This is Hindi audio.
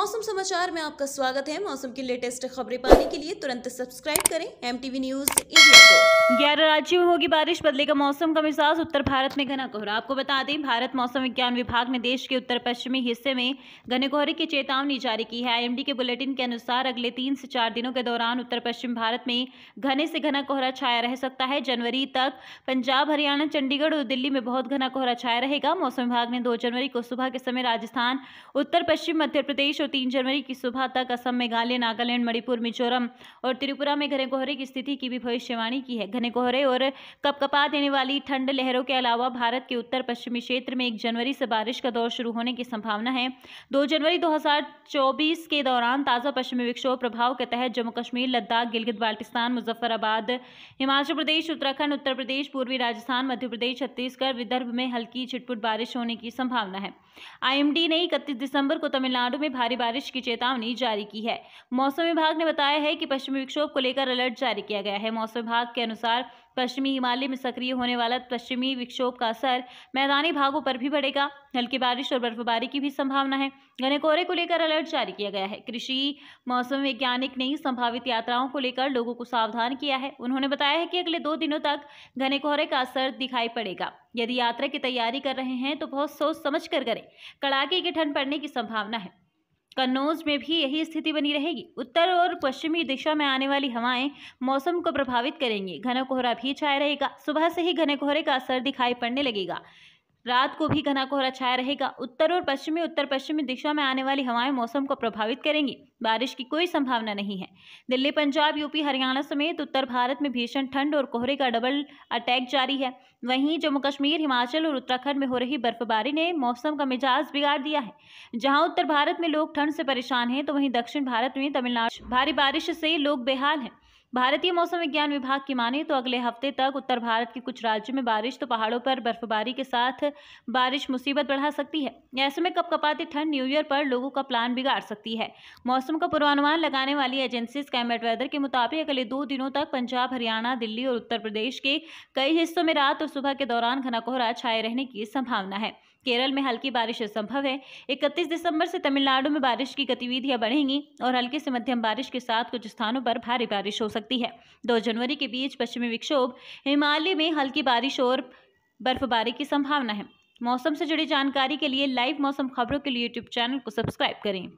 मौसम समाचार में आपका स्वागत है मौसम की लेटेस्ट खबरें पाने के लिए तुरंत सब्सक्राइब करें एम न्यूज इंडिया को ग्यारह राज्यों में होगी बारिश बदलेगा मौसम का मिजाज उत्तर भारत में घना कोहरा आपको बता दें भारत मौसम विज्ञान विभाग ने देश के उत्तर पश्चिमी हिस्से में घने कोहरे की चेतावनी जारी की है आईएमडी के बुलेटिन के अनुसार अगले तीन से चार दिनों के दौरान उत्तर पश्चिम भारत में घने से घना कोहरा छाया रह सकता है जनवरी तक पंजाब हरियाणा चंडीगढ़ और दिल्ली में बहुत घना कोहरा छाया रहेगा मौसम विभाग ने दो जनवरी को सुबह के समय राजस्थान उत्तर पश्चिम मध्य प्रदेश और तीन जनवरी की सुबह तक असम मेघालय नागालैंड मणिपुर मिजोरम और त्रिपुरा में घने कोहरे की स्थिति की भी भविष्यवाणी की है घने कोहरे और कपकपा देने वाली ठंड लहरों के अलावा भारत के उत्तर पश्चिमी क्षेत्र में एक जनवरी से बारिश का दौर शुरू होने की संभावना है दो जनवरी दो के दौरान ताज़ा पश्चिमी विक्षोभ प्रभाव के तहत जम्मू कश्मीर लद्दाख गिलगित बाल्टिस्तान मुजफ्फराबाद हिमाचल प्रदेश उत्तराखंड उत्तर प्रदेश पूर्वी राजस्थान मध्य प्रदेश छत्तीसगढ़ विदर्भ में हल्की छिटपुट बारिश होने की संभावना है आईएमडी ने इकतीस दिसंबर को तमिलनाडु में भारी बारिश की चेतावनी जारी की है मौसम विभाग ने बताया है कि पश्चिमी विक्षोभ को लेकर अलर्ट जारी किया गया है मौसम विभाग के अनुसार प्रकार पश्चिमी हिमालय में सक्रिय होने वाला पश्चिमी विक्षोभ का असर मैदानी भागों पर भी बढ़ेगा हल्की बारिश और बर्फबारी की भी संभावना है घने कोहरे को लेकर अलर्ट जारी किया गया है कृषि मौसम वैज्ञानिक ने संभावित यात्राओं को लेकर लोगों को सावधान किया है उन्होंने बताया है कि अगले दो दिनों तक घने कोहरे का असर दिखाई पड़ेगा यदि यात्रा की तैयारी कर रहे हैं तो बहुत सोच समझ कर करें कड़ाके की ठंड पड़ने की संभावना है कन्नौज में भी यही स्थिति बनी रहेगी उत्तर और पश्चिमी दिशा में आने वाली हवाएं मौसम को प्रभावित करेंगी घना कोहरा भी छाया रहेगा सुबह से ही घने कोहरे का असर दिखाई पड़ने लगेगा रात को भी घना कोहरा छाया रहेगा उत्तर और पश्चिमी उत्तर पश्चिमी दिशा में आने वाली हवाएं मौसम को प्रभावित करेंगी बारिश की कोई संभावना नहीं है दिल्ली पंजाब यूपी हरियाणा समेत उत्तर भारत में भीषण ठंड और कोहरे का डबल अटैक जारी है वहीं जम्मू कश्मीर हिमाचल और उत्तराखंड में हो रही बर्फबारी ने मौसम का मिजाज बिगाड़ दिया है जहाँ उत्तर भारत में लोग ठंड से परेशान हैं तो वहीं दक्षिण भारत में तमिलनाडु भारी बारिश से लोग बेहाल हैं भारतीय मौसम विज्ञान विभाग की माने तो अगले हफ्ते तक उत्तर भारत के कुछ राज्यों में बारिश तो पहाड़ों पर बर्फबारी के साथ बारिश मुसीबत बढ़ा सकती है ऐसे में कपकपाती ठंड न्यू ईयर पर लोगों का प्लान बिगाड़ सकती है मौसम का पूर्वानुमान लगाने वाली एजेंसी क्लाइमेट वेदर के मुताबिक अगले दो दिनों तक पंजाब हरियाणा दिल्ली और उत्तर प्रदेश के कई हिस्सों में रात और सुबह के दौरान घना कोहरा छाए रहने की संभावना है केरल में हल्की बारिश संभव है 31 दिसंबर से तमिलनाडु में बारिश की गतिविधियां बढ़ेंगी और हल्की से मध्यम बारिश के साथ कुछ स्थानों पर भारी बारिश हो सकती है सकती है दो जनवरी के बीच पश्चिमी विक्षोभ हिमालय में हल्की बारिश और बर्फबारी की संभावना है मौसम से जुड़ी जानकारी के लिए लाइव मौसम खबरों के लिए यूट्यूब चैनल को सब्सक्राइब करें